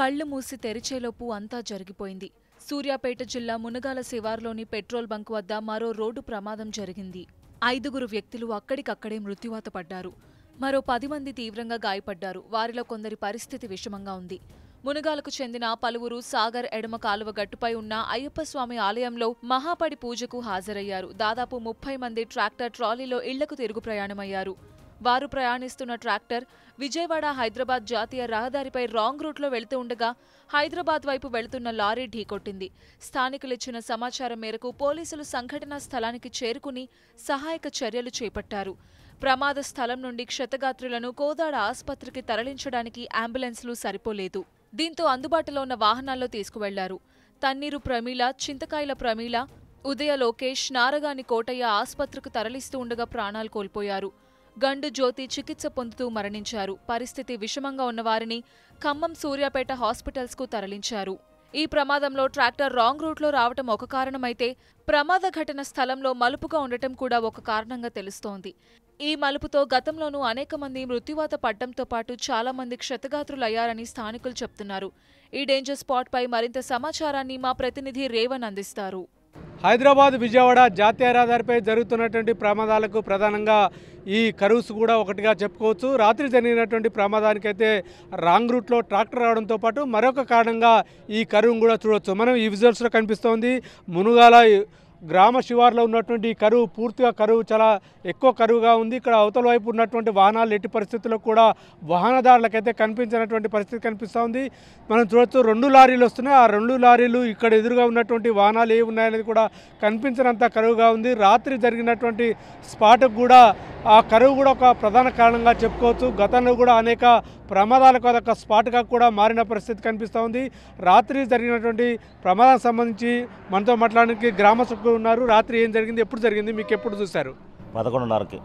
కళ్లు మూసి తెరిచేలోపు అంతా జరిగిపోయింది సూర్యాపేట జిల్లా మునగాల శివార్లోని పెట్రోల్ బంక్ వద్ద మరో రోడ్డు ప్రమాదం జరిగింది ఐదుగురు వ్యక్తులు అక్కడికక్కడే మృత్యువాత పడ్డారు మరో పది మంది తీవ్రంగా గాయపడ్డారు వారిలో కొందరి పరిస్థితి విషమంగా ఉంది మునగాలకు చెందిన పలువురు సాగర్ ఎడమ కాలువ గట్టుపై ఉన్న అయ్యప్పస్వామి ఆలయంలో మహాపడి పూజకు హాజరయ్యారు దాదాపు ముప్పై మంది ట్రాక్టర్ ట్రాలీలో ఇళ్లకు తిరుగు ప్రయాణమయ్యారు వారు ప్రయాణిస్తున్న ట్రాక్టర్ విజయవాడ హైదరాబాద్ జాతీయ రహదారిపై రాంగ్ రూట్లో వెళుతూ ఉండగా హైదరాబాద్ వైపు వెళుతున్న లారీ ఢీకొట్టింది స్థానికులు ఇచ్చిన సమాచారం మేరకు పోలీసులు సంఘటనా స్థలానికి చేరుకుని సహాయక చర్యలు చేపట్టారు ప్రమాద స్థలం నుండి క్షతగాత్రులను కోదాడ ఆసుపత్రికి తరలించడానికి అంబులెన్స్లు సరిపోలేదు దీంతో అందుబాటులో ఉన్న వాహనాల్లో తీసుకువెళ్లారు తన్నీరు ప్రమీల చింతకాయల ప్రమీల ఉదయ లోకేష్ నారగాని కోటయ్య ఆసుపత్రికి తరలిస్తూ ఉండగా ప్రాణాలు కోల్పోయారు గండు జ్యోతి చికిత్స పొందుతూ మరణించారు పరిస్థితి విషమంగా ఉన్నవారిని ఖమ్మం సూర్యాపేట హాస్పిటల్స్కు తరలించారు ఈ ప్రమాదంలో ట్రాక్టర్ రాంగ్ రూట్లో రావటం ఒక కారణమైతే ప్రమాద ఘటన స్థలంలో మలుపుగా ఉండటం కూడా ఒక కారణంగా తెలుస్తోంది ఈ మలుపుతో గతంలోనూ అనేక మంది మృత్యువాత పడ్డంతో పాటు చాలా మంది క్షతగాత్రులయ్యారని స్థానికులు చెప్తున్నారు ఈ డేంజర్ స్పాట్పై మరింత సమాచారాన్ని మా ప్రతినిధి రేవన్ అందిస్తారు హైదరాబాద్ విజయవాడ జాతీయ రహదారిపై జరుగుతున్నటువంటి ప్రమాదాలకు ప్రధానంగా ఈ కరువుస్ కూడా ఒకటిగా చెప్పుకోవచ్చు రాత్రి జరిగినటువంటి ప్రమాదానికైతే రాంగ్ రూట్లో ట్రాక్టర్ రావడంతో పాటు మరొక కారణంగా ఈ కరువును కూడా చూడవచ్చు మనం ఈ విజువల్స్లో కనిపిస్తోంది మునుగాల గ్రామ శివార్లో ఉన్నటువంటి కరువు పూర్తిగా కరువు చాలా ఎక్కువ కరువుగా ఉంది ఇక్కడ అవతల వైపు ఉన్నటువంటి వాహనాలు ఎట్టి పరిస్థితుల్లో కూడా వాహనదారులకైతే కనిపించినటువంటి పరిస్థితి కనిపిస్తూ ఉంది మనం చూడొచ్చు రెండు లారీలు వస్తున్నాయి ఆ రెండు లారీలు ఇక్కడ ఎదురుగా ఉన్నటువంటి వాహనాలు ఏ ఉన్నాయనేది కూడా కనిపించినంత కరువుగా ఉంది రాత్రి జరిగినటువంటి స్పాట్కు కూడా ఆ కరువు కూడా ఒక ప్రధాన కారణంగా చెప్పుకోవచ్చు గతంలో కూడా అనేక ప్రమాదాలకు అదొక స్పాట్గా కూడా మారిన పరిస్థితి కనిపిస్తూ ఉంది రాత్రి జరిగినటువంటి ప్రమాదానికి సంబంధించి మనతో మాట్లాడడానికి గ్రామ వరకు ఉన్నారు రాత్రి ఏం జరిగింది ఎప్పుడు జరిగింది మీకు ఎప్పుడు చూశారు పదకొండున్నరకి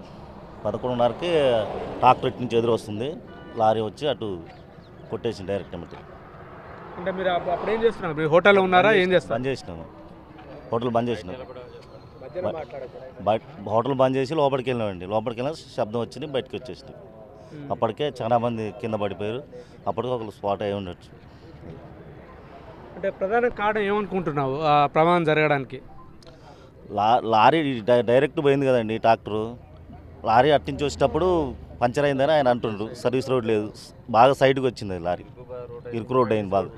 పదకొండున్నరకి ట్రాక్టర్ ఇటు నుంచి ఎదురు వస్తుంది లారీ వచ్చి అటు కొట్టేసింది డైరెక్ట్ ఏమిటి అంటే మీరు అప్పుడు ఏం చేస్తున్నారు మీరు హోటల్లో ఉన్నారా ఏం చేస్తారు బంద్ చేసినాము హోటల్ బంద్ చేసినాను బయట హోటల్ బంద్ చేసి లోపలికి వెళ్ళామండి లోపలికి వెళ్ళిన శబ్దం వచ్చింది బయటకు వచ్చేసింది అప్పటికే చాలా మంది కింద పడిపోయారు అప్పటికే ఒకరు స్పాట్ అయి ఉండొచ్చు అంటే ప్రధాన కారణం ఏమనుకుంటున్నావు ఆ ప్రమాదం జరగడానికి లారీ డైరెక్ట్ పోయింది కదండి ట్రాక్టరు లారీ అట్టించి వచ్చేటప్పుడు పంచర్ అయిందని ఆయన అంటుండ్రు సర్వీస్ రోడ్ లేదు బాగా సైడ్కి వచ్చింది లారీ ఇరుకు రోడ్ అయింది బాగా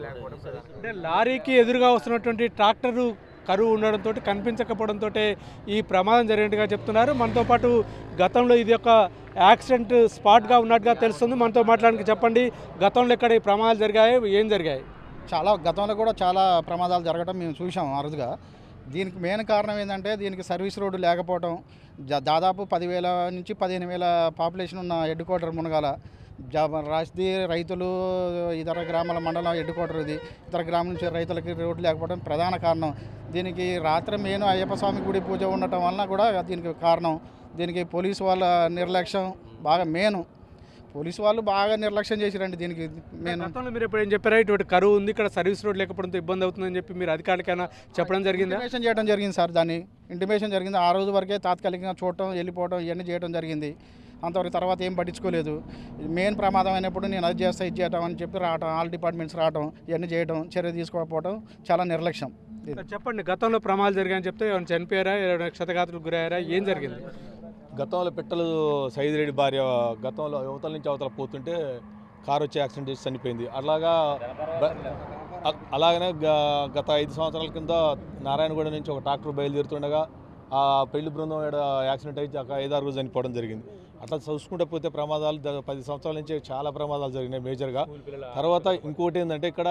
అంటే లారీకి ఎదురుగా వస్తున్నటువంటి ట్రాక్టరు కరువు ఉండడంతో కనిపించకపోవడంతో ఈ ప్రమాదం జరిగినట్టుగా చెప్తున్నారు మనతో పాటు గతంలో ఇది ఒక యాక్సిడెంట్ స్పాట్గా ఉన్నట్టుగా తెలుస్తుంది మనతో మాట్లాడానికి చెప్పండి గతంలో ఇక్కడ ఈ ప్రమాదాలు జరిగాయి ఏం జరిగాయి చాలా గతంలో కూడా చాలా ప్రమాదాలు జరగడం మేము చూసాం అరుదుగా దీనికి మెయిన్ కారణం ఏంటంటే దీనికి సర్వీస్ రోడ్డు లేకపోవడం దాదాపు పదివేల నుంచి పదిహేను వేల పాపులేషన్ ఉన్న హెడ్ క్వార్టర్ మునగాల రాష్ట్రీ రైతులు ఇతర గ్రామాల మండలం హెడ్ క్వార్టర్ ఇది ఇతర గ్రామం నుంచి రైతులకి రోడ్డు లేకపోవడం ప్రధాన కారణం దీనికి రాత్రి మెయిన్ అయ్యప్ప స్వామి గుడి పూజ ఉండటం వలన కూడా దీనికి కారణం దీనికి పోలీసు వాళ్ళ నిర్లక్ష్యం బాగా మెయిన్ పోలీసు వాళ్ళు బాగా నిర్లక్ష్యం చేసిరండి దీనికి నేను మీరు ఎప్పుడు ఏం చెప్పారా ఇటువంటి కరువు ఉంది ఇక్కడ సర్వీస్ రోడ్ లేకపోవడంతో ఇబ్బంది అవుతుందని చెప్పి మీరు అధికారులకైనా చెప్పడం జరిగింది ఇంటిమేషన్ చేయడం జరిగింది సార్ దాన్ని ఇంటిమేషన్ జరిగింది ఆ రోజు వరకే తాత్కాలికంగా చూడటం వెళ్ళిపోవడం ఇవన్నీ చేయడం జరిగింది అంతవరకు తర్వాత ఏం పట్టించుకోలేదు మెయిన్ ప్రమాదం అయినప్పుడు నేను అది చేస్తా ఇది చేయటం అని చెప్పి రావటం ఆల్ డిపార్ట్మెంట్స్ రావటం ఇవన్నీ చేయడం చర్య తీసుకోకపోవడం చాలా నిర్లక్ష్యం చెప్పండి గతంలో ప్రమాదాలు జరిగాయని చెప్తే చనిపోయారా ఎవరైనా క్షతఘాతులకు గురయ్యారా ఏం జరిగింది గతంలో పిట్టలు సైదిరెడ్డి భార్య గతంలో యువతల నుంచి అవతల పోతుంటే కారు వచ్చి యాక్సిడెంట్ చేసి చనిపోయింది అలాగా అలాగనే గత ఐదు సంవత్సరాల కింద నారాయణగూడ నుంచి ఒక ట్రాక్టర్ బయలుదేరుతుండగా ఆ పెళ్లి బృందం యాక్సిడెంట్ అయితే ఒక ఐదారు రోజులు చనిపోవడం జరిగింది అట్లా చూసుకుంటే పోతే ప్రమాదాలు పది సంవత్సరాల నుంచి చాలా ప్రమాదాలు జరిగినాయి మేజర్గా తర్వాత ఇంకోటి ఏంటంటే ఇక్కడ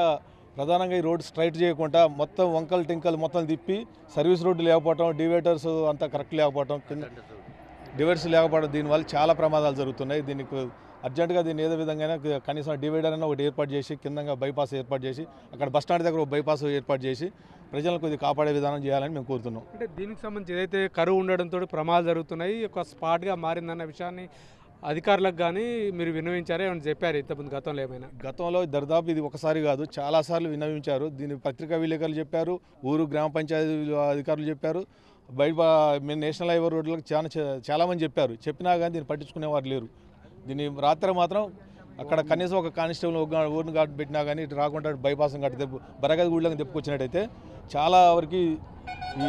ప్రధానంగా ఈ రోడ్డు స్ట్రైట్ చేయకుండా మొత్తం వంకలు టింకలు మొత్తం తిప్పి సర్వీస్ రోడ్డు లేకపోవటం డివేటర్స్ అంతా కరెక్ట్ లేకపోవటం డివైడ్స్ లేకపోవడం దీనివల్ల చాలా ప్రమాదాలు జరుగుతున్నాయి దీనికి అర్జెంటుగా దీన్ని ఏదో విధంగా కనీసం డివైడర్ అయినా ఒకటి ఏర్పాటు చేసి కిందంగా బైపాస్ ఏర్పాటు చేసి అక్కడ బస్టాండ్ దగ్గర ఒక బైపాస్ ఏర్పాటు చేసి ప్రజలకు కొద్దిగా కాపాడే విధానం చేయాలని మేము కోరుతున్నాం అంటే దీనికి సంబంధించి ఏదైతే కరువు ఉండడంతో ప్రమాదాలు జరుగుతున్నాయి ఒక స్పాట్గా మారిందన్న విషయాన్ని అధికారులకు కానీ మీరు వినవించారే ఏమైనా చెప్పారు ఇంతకుముందు గతంలో ఏమైనా గతంలో దర్దాపు ఇది ఒకసారి కాదు చాలాసార్లు వినవించారు దీన్ని పత్రికా విలేకరులు చెప్పారు ఊరు గ్రామ పంచాయతీ అధికారులు చెప్పారు బయట మేము నేషనల్ హైవే రోడ్లకు చాలా చాలామంది చెప్పారు చెప్పినా కానీ దీన్ని పట్టించుకునేవారు లేరు దీన్ని రాత్రి మాత్రం అక్కడ కనీసం ఒక కానిస్టేబుల్ ఊరిని ఘాటు పెట్టినా కానీ ఇటు రాకుండా బైపాస్ ఘాటు దెబ్బ బరగది గుళ్ళకి దెబ్బకొచ్చినట్టయితే చాలా వరకు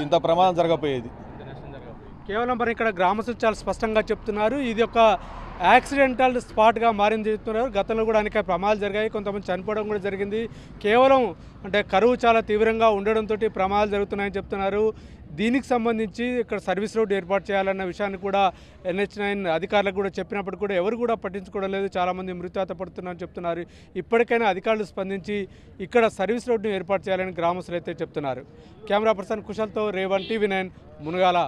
ఇంత ప్రమాదం జరగపోయేది కేవలం మరి ఇక్కడ గ్రామస్తులు చాలా స్పష్టంగా చెప్తున్నారు ఇది ఒక యాక్సిడెంటల్ స్పాట్గా మారింది చెప్తున్నారు గతంలో కూడా అనేక ప్రమాదాలు జరిగాయి కొంతమంది చనిపోవడం కూడా జరిగింది కేవలం అంటే కరువు చాలా తీవ్రంగా ఉండడంతో ప్రమాదాలు జరుగుతున్నాయని చెప్తున్నారు దీనికి సంబంధించి ఇక్కడ సర్వీస్ రోడ్ ఏర్పాటు చేయాలన్న విషయాన్ని కూడా ఎన్హెచ్ నైన్ అధికారులకు కూడా చెప్పినప్పుడు కూడా ఎవరు కూడా పట్టించుకోవడం లేదు చాలామంది మృతాత పడుతున్నారని చెప్తున్నారు ఇప్పటికైనా అధికారులు స్పందించి ఇక్కడ సర్వీస్ రోడ్ను ఏర్పాటు చేయాలని గ్రామస్తులు అయితే చెప్తున్నారు కెమెరా పర్సన్ కుశల్తో రేవన్ టీవీ నైన్ మునగాల